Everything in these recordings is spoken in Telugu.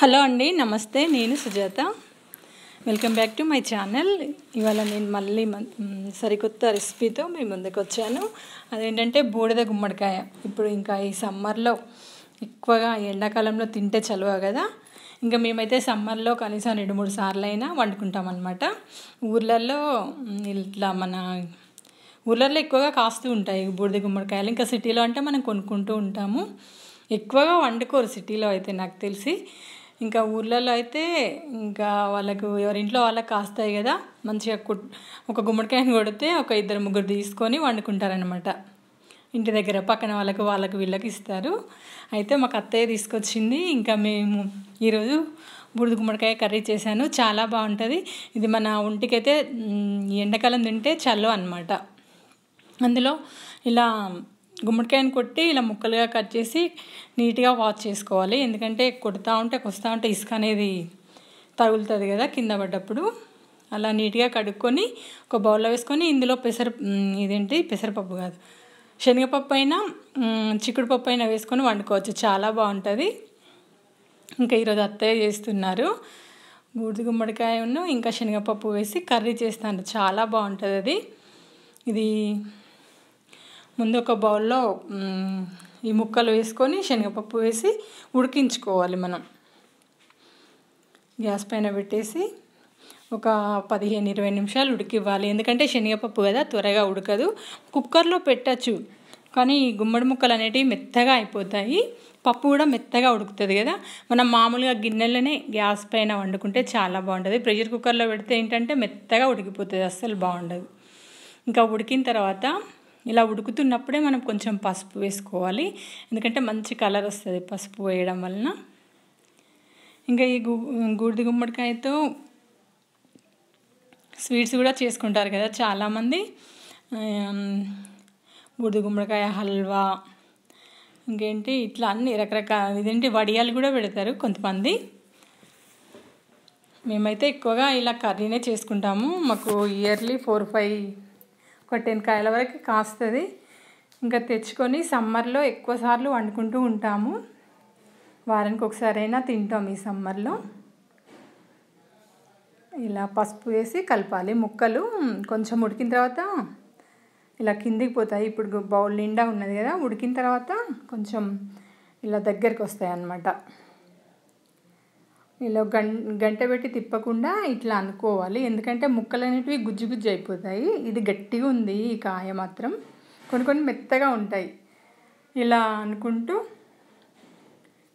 హలో అండి నమస్తే నేను Sujatha welcome back to my channel ఇవాళ నేను మళ్ళీ సరికొత్త రెసిపీతో మీ ముందుకు వచ్చాను అదేంటంటే బూడిద గుమ్మడికాయ ఇప్పుడు ఇంకా ఈ సమ్మర్లో ఎక్కువగా ఎండాకాలంలో తింటే చలువ కదా ఇంకా మేమైతే సమ్మర్లో కనీసం రెండు మూడు సార్లు అయినా వండుకుంటామన్నమాట ఊర్లల్లో ఇట్లా మన ఊళ్ళల్లో ఎక్కువగా కాస్తూ ఉంటాయి బూడిద గుమ్మడికాయలు ఇంకా సిటీలో అంటే మనం కొనుక్కుంటూ ఉంటాము ఎక్కువగా వండుకోరు సిటీలో అయితే నాకు తెలిసి ఇంకా ఊర్లలో అయితే ఇంకా వాళ్ళకు ఎవరింట్లో వాళ్ళకి కాస్తాయి కదా మంచిగా కుట్ ఒక గుమ్మడికాయను కొడితే ఒక ఇద్దరు ముగ్గురు తీసుకొని వండుకుంటారనమాట ఇంటి దగ్గర పక్కన వాళ్ళకు వాళ్ళకు వీళ్ళకి ఇస్తారు అయితే మాకు అత్తయ్య తీసుకొచ్చింది ఇంకా మేము ఈరోజు బుడిది గుమ్మడికాయ కర్రీ చేశాను చాలా బాగుంటుంది ఇది మన ఒంటికైతే ఎండాకాలం తింటే చల్లవు అనమాట అందులో ఇలా గుమ్మడికాయని కొట్టి ఇలా ముక్కలుగా కట్ చేసి నీట్గా వాష్ చేసుకోవాలి ఎందుకంటే కొడుతూ ఉంటే కొస్తూ ఉంటే ఇసుక అనేది తగులుతుంది కదా కింద పడ్డప్పుడు అలా నీట్గా కడుక్కొని ఒక బౌల్లో వేసుకొని ఇందులో పెసర ఇదేంటి పెసరపప్పు కాదు శనగపప్పు అయినా చిక్కుడుపప్పు అయినా వేసుకొని వండుకోవచ్చు చాలా బాగుంటుంది ఇంకా ఈరోజు అత్తయ్య చేస్తున్నారు గూడిది గుమ్మడికాయను ఇంకా శనగపప్పు వేసి కర్రీ చేస్తాను చాలా బాగుంటుంది అది ఇది ముందు ఒక బౌల్లో ఈ ముక్కలు వేసుకొని శనగపప్పు వేసి ఉడికించుకోవాలి మనం గ్యాస్ పైన పెట్టేసి ఒక పదిహేను ఇరవై నిమిషాలు ఉడికివ్వాలి ఎందుకంటే శనగపప్పు కదా త్వరగా ఉడకదు కుక్కర్లో పెట్టచ్చు కానీ గుమ్మడి ముక్కలు అనేటివి మెత్తగా అయిపోతాయి పప్పు కూడా మెత్తగా ఉడుకుతుంది కదా మనం మామూలుగా గిన్నెలోనే గ్యాస్ పైన వండుకుంటే చాలా బాగుంటుంది ప్రెషర్ కుక్కర్లో పెడితే ఏంటంటే మెత్తగా ఉడికిపోతుంది అస్సలు బాగుండదు ఇంకా ఉడికిన తర్వాత ఇలా ఉడుకుతున్నప్పుడే మనం కొంచెం పసుపు వేసుకోవాలి ఎందుకంటే మంచి కలర్ వస్తుంది పసుపు వేయడం వలన ఇంకా ఈ గూడిది గుమ్మడికాయతో స్వీట్స్ కూడా చేసుకుంటారు కదా చాలామంది బూడిద గుమ్మడికాయ హల్వా ఇంకేంటి ఇట్లా అన్ని రకరకాల ఇదేంటి వడియాలు కూడా పెడతారు కొంతమంది మేమైతే ఎక్కువగా ఇలా కర్రీనే చేసుకుంటాము మాకు ఇయర్లీ ఫోర్ ఫైవ్ ఒక టెన్ కాయల వరకు కాస్తుంది ఇంకా తెచ్చుకొని సమ్మర్లో ఎక్కువసార్లు వండుకుంటూ ఉంటాము వారానికి ఒకసారైనా తింటాం ఈ సమ్మర్లో ఇలా పసుపు వేసి కలపాలి ముక్కలు కొంచెం ఉడికిన తర్వాత ఇలా కిందికి పోతాయి ఇప్పుడు బౌల్ నిండా ఉన్నది కదా ఉడికిన తర్వాత కొంచెం ఇలా దగ్గరికి వస్తాయి అన్నమాట ఇలా గం గంట పెట్టి తిప్పకుండా ఇట్లా అనుకోవాలి ఎందుకంటే ముక్కలు అనేటివి గుజ్జు గుజ్జు అయిపోతాయి ఇది గట్టిగా ఉంది ఈ కాయ మాత్రం కొన్ని కొన్ని మెత్తగా ఉంటాయి ఇలా అనుకుంటూ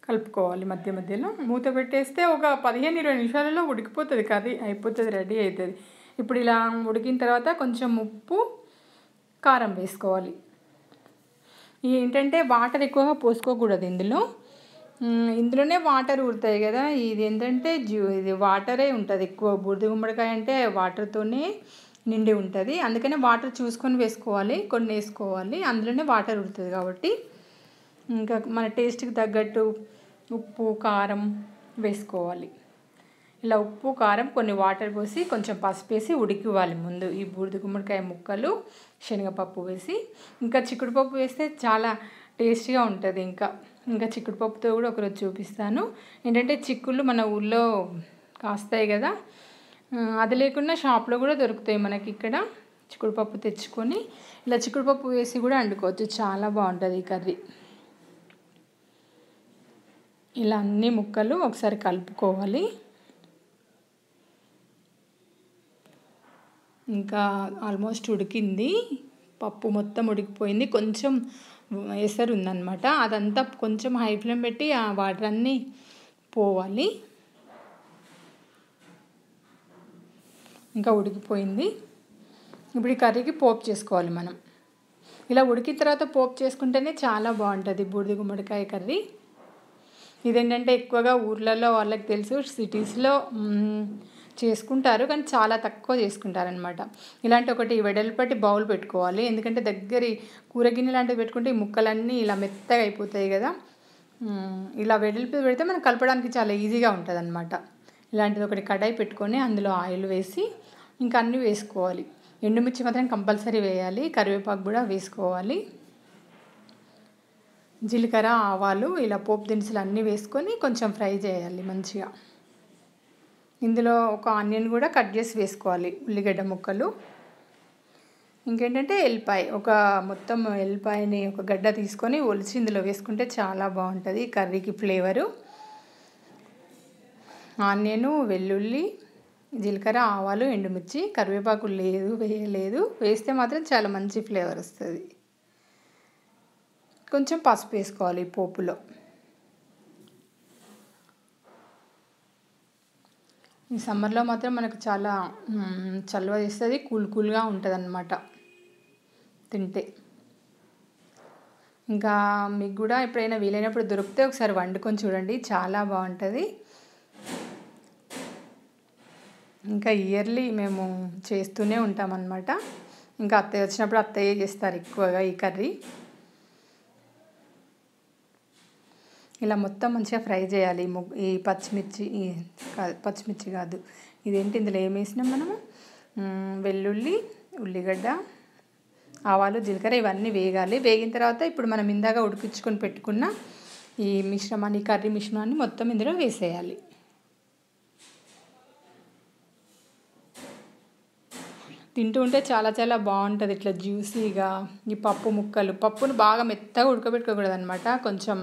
కలుపుకోవాలి మధ్య మధ్యలో మూత పెట్టేస్తే ఒక పదిహేను ఇరవై నిమిషాలలో ఉడికిపోతుంది కర్రీ అయిపోతుంది రెడీ అవుతుంది ఇప్పుడు ఇలా ఉడికిన తర్వాత కొంచెం ఉప్పు కారం వేసుకోవాలి ఏంటంటే వాటర్ ఎక్కువగా పోసుకోకూడదు ఇందులో ఇందులోనే వాటర్ ఊరుతాయి కదా ఇది ఏంటంటే జ్యూ ఇది వాటరే ఉంటుంది ఎక్కువ బూడిద గుమ్మడికాయ అంటే వాటర్తోనే నిండి ఉంటుంది అందుకనే వాటర్ చూసుకొని వేసుకోవాలి కొన్ని వేసుకోవాలి అందులోనే వాటర్ ఉడుతుంది కాబట్టి ఇంకా మన టేస్ట్కి తగ్గట్టు ఉప్పు కారం వేసుకోవాలి ఇలా ఉప్పు కారం కొన్ని వాటర్ పోసి కొంచెం పసుపు వేసి ఉడికివ్వాలి ముందు ఈ బూడిద గుమ్మడికాయ ముక్కలు శనగపప్పు వేసి ఇంకా చిక్కుడుపప్పు వేస్తే చాలా టేస్టీగా ఉంటుంది ఇంకా ఇంకా చిక్కుడు పప్పుతో కూడా ఒకరోజు చూపిస్తాను ఏంటంటే చిక్కుళ్ళు మన ఊళ్ళో కాస్తాయి కదా అది లేకుండా షాప్లో కూడా దొరుకుతాయి మనకి ఇక్కడ చిక్కుడు పప్పు తెచ్చుకొని ఇలా చిక్కుడు పప్పు వేసి కూడా వండుకోవచ్చు చాలా బాగుంటుంది ఈ కర్రీ ఇలా అన్ని ముక్కలు ఒకసారి కలుపుకోవాలి ఇంకా ఆల్మోస్ట్ ఉడికింది పప్పు మొత్తం ఉడికిపోయింది కొంచెం ఎసరు ఉందన్నమాట అదంతా కొంచెం హై ఫ్లేమ్ పెట్టి ఆ వాటర్ అన్నీ పోవాలి ఇంకా ఉడికిపోయింది ఇప్పుడు ఈ కర్రీకి పోపు చేసుకోవాలి మనం ఇలా ఉడికిన తర్వాత పోపు చేసుకుంటేనే చాలా బాగుంటుంది బూడిద గుమ్మడికాయ కర్రీ ఇదేంటంటే ఎక్కువగా ఊర్లలో వాళ్ళకి తెలుసు సిటీస్లో చేసుకుంటారు కానీ చాలా తక్కువ చేసుకుంటారనమాట ఇలాంటి ఒకటి వెడల్పటి బౌల్ పెట్టుకోవాలి ఎందుకంటే దగ్గర కూర గిన్నె లాంటివి పెట్టుకుంటే ఈ ముక్కలన్నీ ఇలా మెత్తగా అయిపోతాయి కదా ఇలా వెడల్పి పెడితే మనం కలపడానికి చాలా ఈజీగా ఉంటుంది అనమాట ఇలాంటిది ఒకటి కడాయి పెట్టుకొని అందులో ఆయిల్ వేసి ఇంకా అన్నీ వేసుకోవాలి ఎండుమిర్చి మాత్రం కంపల్సరీ వేయాలి కరివేపాకు కూడా వేసుకోవాలి జీలకర్ర ఆవాలు ఇలా పోపు దినుసులు అన్నీ వేసుకొని కొంచెం ఫ్రై చేయాలి మంచిగా ఇందులో ఒక ఆనియన్ కూడా కట్ చేసి వేసుకోవాలి ఉల్లిగడ్డ ముక్కలు ఇంకేంటంటే ఎల్లిపాయ ఒక మొత్తం ఎల్లిపాయని ఒక గడ్డ తీసుకొని ఒలిచి ఇందులో వేసుకుంటే చాలా బాగుంటుంది కర్రీకి ఫ్లేవరు ఆనియను వెల్లుల్లి జీలకర్ర ఆవాలు ఎండుమిర్చి కరివేపాకు లేదు వేయలేదు వేస్తే మాత్రం చాలా మంచి ఫ్లేవర్ వస్తుంది కొంచెం పసుపు వేసుకోవాలి పోపులో ఈ సమ్మర్లో మాత్రం మనకు చాలా చల్వ చేస్తుంది కూల్ కూల్గా ఉంటుంది అనమాట తింటే ఇంకా మీకు కూడా ఎప్పుడైనా వీలైనప్పుడు దొరికితే ఒకసారి వండుకొని చూడండి చాలా బాగుంటుంది ఇంకా ఇయర్లీ మేము చేస్తూనే ఉంటామన్నమాట ఇంకా అత్తయ్య వచ్చినప్పుడు అత్తయ్యే చేస్తారు ఎక్కువగా ఈ కర్రీ ఇలా మొత్తం మంచిగా ఫ్రై చేయాలి ఈ పచ్చిమిర్చి ఈ కాదు పచ్చిమిర్చి కాదు ఇదేంటి ఇందులో ఏం వేసినాం మనము వెల్లుల్లి ఉల్లిగడ్డ ఆవాలు జీలకర్ర ఇవన్నీ వేగాలి వేగిన తర్వాత ఇప్పుడు మనం ఇందాక ఉడికించుకొని పెట్టుకున్న ఈ మిశ్రమాన్ని కర్రీ మిశ్రమాన్ని మొత్తం ఇందులో వేసేయాలి తింటూ ఉంటే చాలా చాలా బాగుంటుంది ఇట్లా జ్యూసీగా ఈ పప్పు ముక్కలు పప్పును బాగా మెత్తగా ఉడకబెట్టుకోకూడదు అనమాట కొంచెం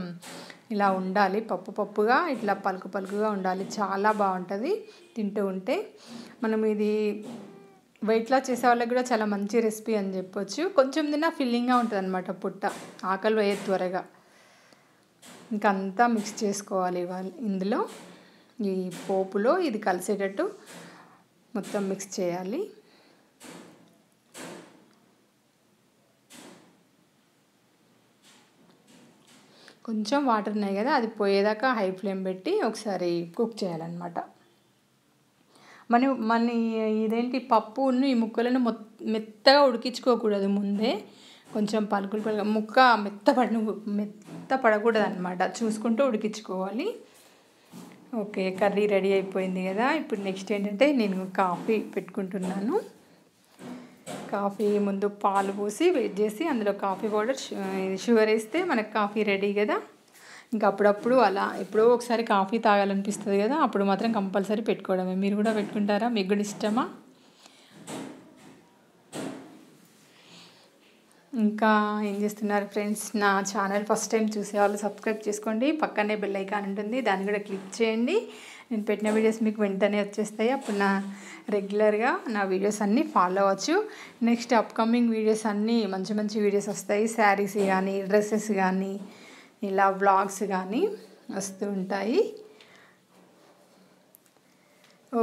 ఇలా ఉండాలి పప్పు పప్పుగా ఇట్లా పలుకు పలుకుగా ఉండాలి చాలా బాగుంటుంది తింటూ ఉంటే మనం ఇది వెయిట్ లాస్ చేసే వాళ్ళకి కూడా చాలా మంచి రెసిపీ అని చెప్పొచ్చు కొంచెం తిన్నా ఫిల్లింగ్గా ఉంటుంది అనమాట పుట్ట ఆకలి వేయ త్వరగా ఇంకంతా మిక్స్ చేసుకోవాలి ఇందులో ఈ పోపులో ఇది కలిసేటట్టు మొత్తం మిక్స్ చేయాలి కొంచెం వాటర్ ఉన్నాయి కదా అది పోయేదాకా హై ఫ్లేమ్ పెట్టి ఒకసారి కుక్ చేయాలన్నమాట మన మన ఇదేంటి పప్పును ఈ ముక్కలను మెత్తగా ఉడికించుకోకూడదు ముందే కొంచెం పలుకులు పలుకు ముక్క మెత్త పడ మెత్త పడకూడదు అనమాట చూసుకుంటూ ఉడికించుకోవాలి ఓకే కర్రీ రెడీ అయిపోయింది కదా ఇప్పుడు నెక్స్ట్ ఏంటంటే నేను కాఫీ పెట్టుకుంటున్నాను కాఫీ ముందు పాలు పోసి వెయిట్ చేసి అందులో కాఫీ పౌడర్ షుగర్ వేస్తే మనకు కాఫీ రెడీ కదా ఇంకా అప్పుడప్పుడు అలా ఎప్పుడో ఒకసారి కాఫీ తాగాలనిపిస్తుంది కదా అప్పుడు మాత్రం కంపల్సరీ పెట్టుకోవడమే మీరు కూడా పెట్టుకుంటారా మీకు కూడా ఇష్టమా ఇంకా ఏం చేస్తున్నారు ఫ్రెండ్స్ నా ఛానల్ ఫస్ట్ టైం చూసేవాళ్ళు సబ్స్క్రైబ్ చేసుకోండి పక్కనే బెల్ ఐకాన్ ఉంటుంది దాన్ని కూడా క్లిక్ చేయండి నేను పెట్టిన వీడియోస్ మీకు వెంటనే వచ్చేస్తాయి అప్పుడు నా రెగ్యులర్గా నా వీడియోస్ అన్నీ ఫాలో అవ్వచ్చు నెక్స్ట్ అప్కమింగ్ వీడియోస్ అన్నీ మంచి మంచి వీడియోస్ వస్తాయి శారీస్ కానీ డ్రెస్సెస్ కానీ ఇలా వ్లాగ్స్ కానీ వస్తూ ఉంటాయి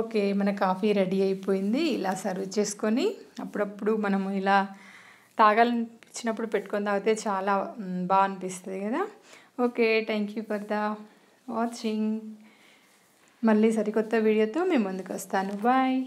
ఓకే మన కాఫీ రెడీ అయిపోయింది ఇలా సర్వ్ చేసుకొని అప్పుడప్పుడు మనము ఇలా తాగాలి ఇచ్చినప్పుడు పెట్టుకొని తాగితే చాలా బాగా అనిపిస్తుంది కదా okay thank you for the watching మళ్ళీ సరికొత్త వీడియోతో మేము ముందుకు వస్తాను బాయ్